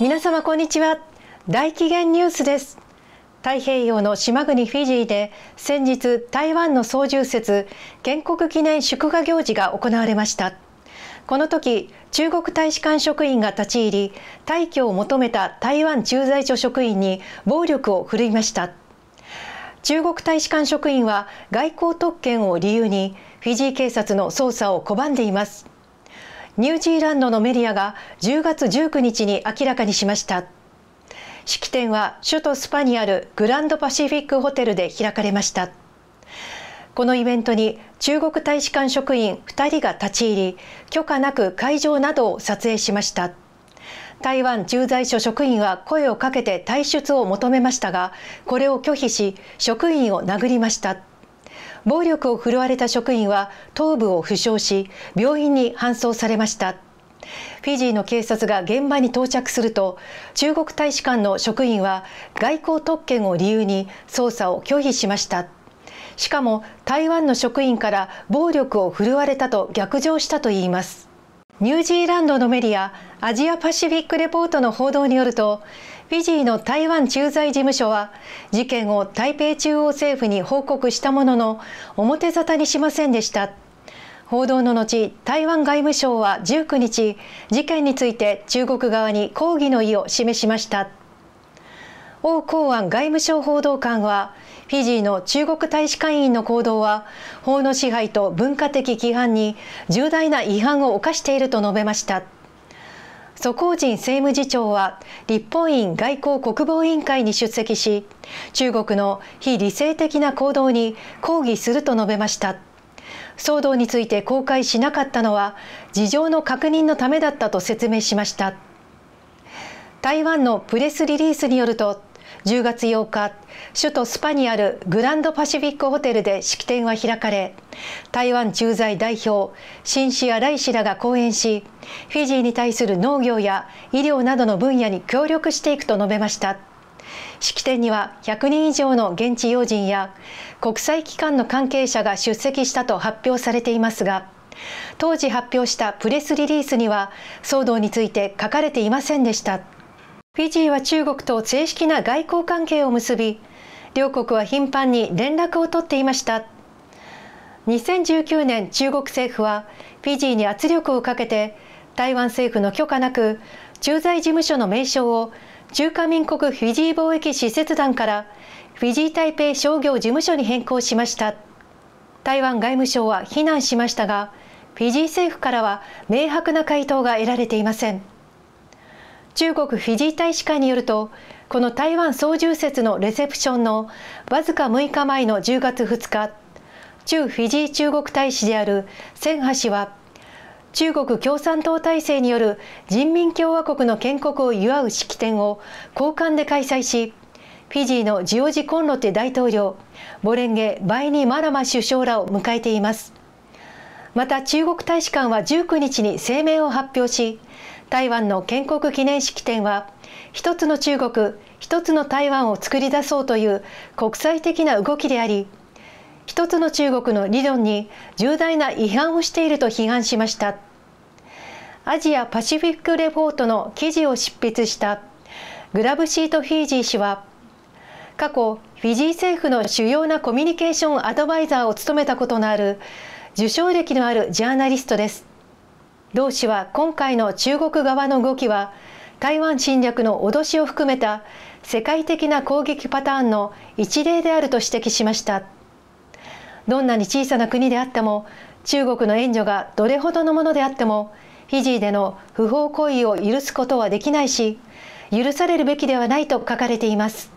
皆様こんにちは大紀元ニュースです太平洋の島国フィジーで先日台湾の操縦説建国記念祝賀行事が行われましたこの時中国大使館職員が立ち入り退去を求めた台湾駐在所職員に暴力を振るいました中国大使館職員は外交特権を理由にフィジー警察の捜査を拒んでいますニュージーランドのメディアが10月19日に明らかにしました式典は首都スパにあるグランドパシフィックホテルで開かれましたこのイベントに中国大使館職員2人が立ち入り許可なく会場などを撮影しました台湾駐在所職員は声をかけて退出を求めましたがこれを拒否し職員を殴りました暴力を振るわれた職員は頭部を負傷し病院に搬送されましたフィジーの警察が現場に到着すると中国大使館の職員は外交特権を理由に捜査を拒否しましたしかも台湾の職員から暴力を振るわれたと逆上したといいますニュージーランドのメディアアジアパシフィックレポートの報道によるとフィジーの台湾駐在事務所は事件を台北中央政府に報告したものの表沙汰にしませんでした報道の後台湾外務省は19日事件について中国側に抗議の意を示しました王公安外務省報道官はフィジーの中国大使館員の行動は法の支配と文化的規範に重大な違反を犯していると述べました。蘇光人政務次長は立法院外交国防委員会に出席し中国の非理性的な行動に抗議すると述べました騒動について公開しなかったのは事情の確認のためだったと説明しました台湾のプレスリリースによると10月8日首都スパにあるグランドパシフィックホテルで式典は開かれ台湾駐在代表シンシア・ライ氏らが講演しフィジーに対する農業や医療などの分野に協力していくと述べました式典には100人以上の現地要人や国際機関の関係者が出席したと発表されていますが当時発表したプレスリリースには騒動について書かれていませんでした。フィジーは中国と正式な外交関係を結び両国は頻繁に連絡を取っていました2019年中国政府はフィジーに圧力をかけて台湾政府の許可なく駐在事務所の名称を中華民国フィジー貿易使節団からフィジー台北商業事務所に変更しました台湾外務省は非難しましたがフィジー政府からは明白な回答が得られていません中国フィジー大使館によるとこの台湾操縦説のレセプションのわずか6日前の10月2日駐フィジー中国大使である千ハ氏は中国共産党体制による人民共和国の建国を祝う式典を交換で開催しフィジーのジオジ・コンロテ大統領ボレンゲ・バイニ・マラマ首相らを迎えていますまた中国大使館は19日に声明を発表し台湾の建国記念式典は一つの中国一つの台湾を作り出そうという国際的な動きであり一つの中国の理論に重大な違反をしていると批判しましたアジアパシフィックレポートの記事を執筆したグラブシート・フィージー氏は過去フィジー政府の主要なコミュニケーションアドバイザーを務めたことのある受賞歴のあるジャーナリストです同氏は今回の中国側の動きは台湾侵略の脅しを含めた世界的な攻撃パターンの一例であると指摘しましたどんなに小さな国であっても中国の援助がどれほどのものであってもフィジーでの不法行為を許すことはできないし許されるべきではないと書かれています